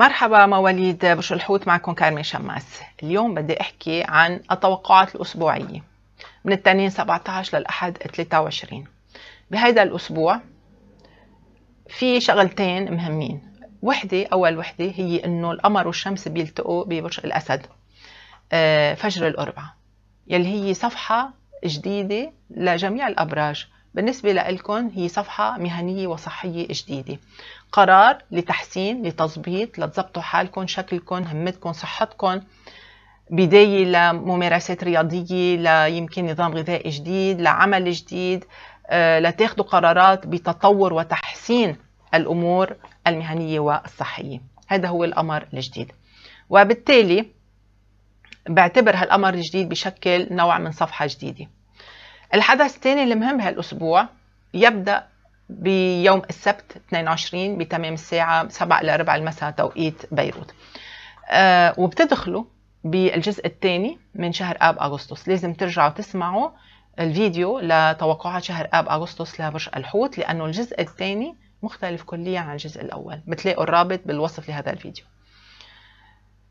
مرحبا مواليد برج الحوت معكم كارمي شماس اليوم بدي احكي عن التوقعات الاسبوعيه من التنين 17 للاحد 23 بهيدا الاسبوع في شغلتين مهمين وحده اول وحده هي انه القمر والشمس بيلتقوا ببرج الاسد آه، فجر الاربعاء يلي هي صفحه جديده لجميع الابراج بالنسبة لإلكم هي صفحة مهنية وصحية جديدة قرار لتحسين لتظبيط لتظبطوا حالكم شكلكم همتكم صحتكم بداية لممارسات رياضية ليمكن نظام غذائي جديد لعمل جديد آه، لتاخذوا قرارات بتطور وتحسين الأمور المهنية والصحية هذا هو الأمر الجديد وبالتالي بعتبر هالأمر الجديد بشكل نوع من صفحة جديدة الحدث الثاني المهم هالأسبوع يبدأ بيوم السبت 22 بتمام الساعة 7 إلى ربع المساء توقيت بيروت أه وبتدخلوا بالجزء الثاني من شهر آب أغسطس لازم ترجعوا تسمعوا الفيديو لتوقعات شهر آب أغسطس لبرج الحوت لأنه الجزء الثاني مختلف كليا عن الجزء الأول بتلاقوا الرابط بالوصف لهذا الفيديو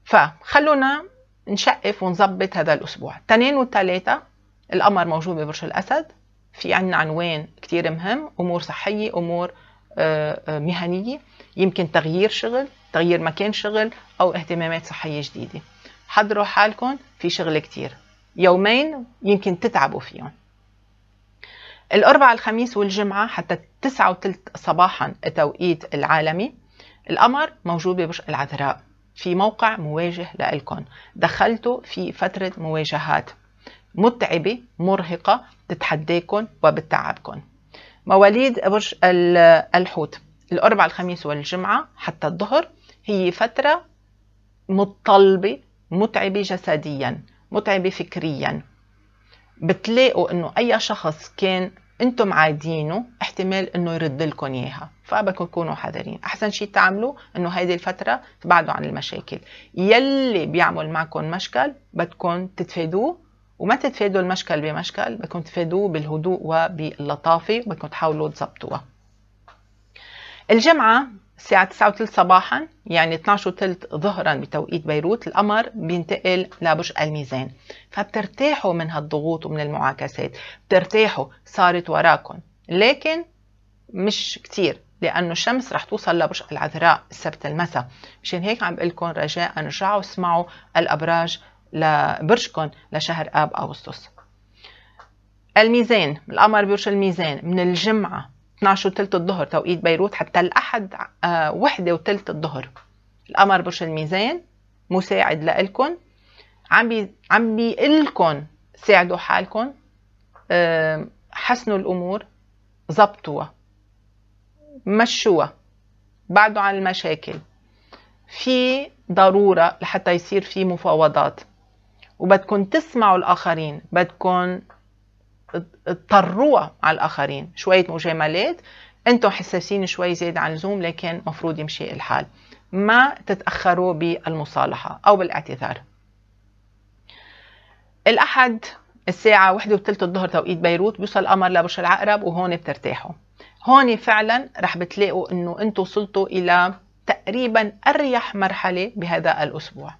فخلونا نشقف ونظبط هذا الأسبوع تنين وثلاثة القمر موجود ببرج الأسد في عنا عنوان كتير مهم أمور صحية أمور آه، آه، مهنية يمكن تغيير شغل تغيير مكان شغل أو اهتمامات صحية جديدة حضروا حالكم في شغل كتير يومين يمكن تتعبوا فيهم الأربعاء الخميس والجمعة حتى تسعة وثلث صباحا التوقيت العالمي القمر موجود ببرج العذراء في موقع مواجه لإلكم دخلتوا في فترة مواجهات متعبة مرهقة تتحديكم وبتتعبكم مواليد برج الحوت الأربعاء الخميس والجمعة حتى الظهر هي فترة متطلبة متعبة جسديا متعبة فكريا بتلاقوا انه اي شخص كان انتم عادينه احتمال انه يرد لكم اياها فبدكم تكونوا حذرين احسن شيء تعملوا انه هيدي الفتره تبعدوا عن المشاكل يلي بيعمل معكم مشكل بدكم تتفادوه وما تتفادوا المشكل بمشكل بدكم تفادوه بالهدوء وباللطافة وبدكم تحاولوا تزبطوها الجمعة الساعة 9 وثلث صباحا يعني 12 وثلث ظهرا بتوقيت بيروت القمر بينتقل لبرج الميزان فبترتاحوا من هالضغوط ومن المعاكسات بترتاحوا صارت وراكم لكن مش كتير لأنه الشمس رح توصل لبرج العذراء السبت المساء مشان هيك عم بقول لكم رجاء ارجعوا اسمعوا الأبراج لبرجكم لشهر آب أغسطس الميزان القمر برج الميزان من الجمعة 12 وثلث الظهر توقيت بيروت حتى الأحد آه، وحدة وثلث الظهر القمر برج الميزان مساعد لإلكم عم بي عم بيقلكم ساعدوا حالكم آه، حسنوا الأمور ظبطوها مشوها بعدوا عن المشاكل في ضرورة لحتى يصير في مفاوضات وبدكم تسمعوا الآخرين بدكم تطروها على الآخرين شوية مجاملات انتم حساسين شوي زيد عن اللزوم لكن مفروض يمشي الحال ما تتأخروا بالمصالحة أو بالاعتذار الأحد الساعة واحدة وثلث الظهر توقيت بيروت بيوصل قمر لبرج العقرب وهون بترتاحوا هون فعلا رح بتلاقوا انه انتم وصلتوا الى تقريبا اريح مرحلة بهذا الاسبوع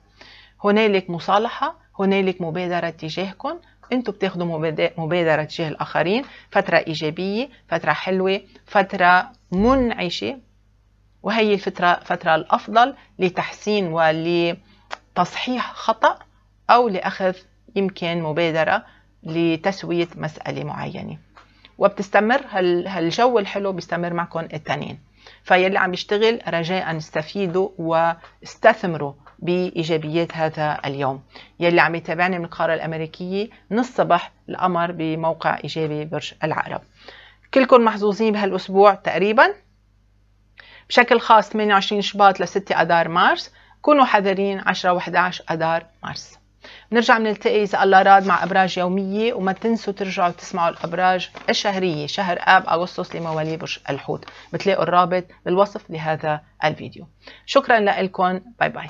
هنالك مصالحة هنالك مبادرة تجاهكم انتوا بتاخدوا مبادرة تجاه الآخرين فترة إيجابية فترة حلوة فترة منعشة وهي الفترة فترة الأفضل لتحسين ولتصحيح خطأ أو لأخذ يمكن مبادرة لتسوية مسألة معينة وبتستمر هالجو الحلو بيستمر معكم التنين فيلي عم يشتغل رجاء استفيدوا واستثمروا بايجابيات هذا اليوم يلي عم يتابعني من القاره الامريكيه من الصبح القمر بموقع ايجابي برج العقرب كلكم محظوظين بهالاسبوع تقريبا بشكل خاص 28 شباط ل 6 اذار مارس كونوا حذرين 10 و11 اذار مارس بنرجع بنلتقي اذا الله راد مع ابراج يوميه وما تنسوا ترجعوا تسمعوا الابراج الشهريه شهر اب اغسطس لمواليد برج الحوت بتلاقوا الرابط بالوصف لهذا الفيديو شكرا لكم باي باي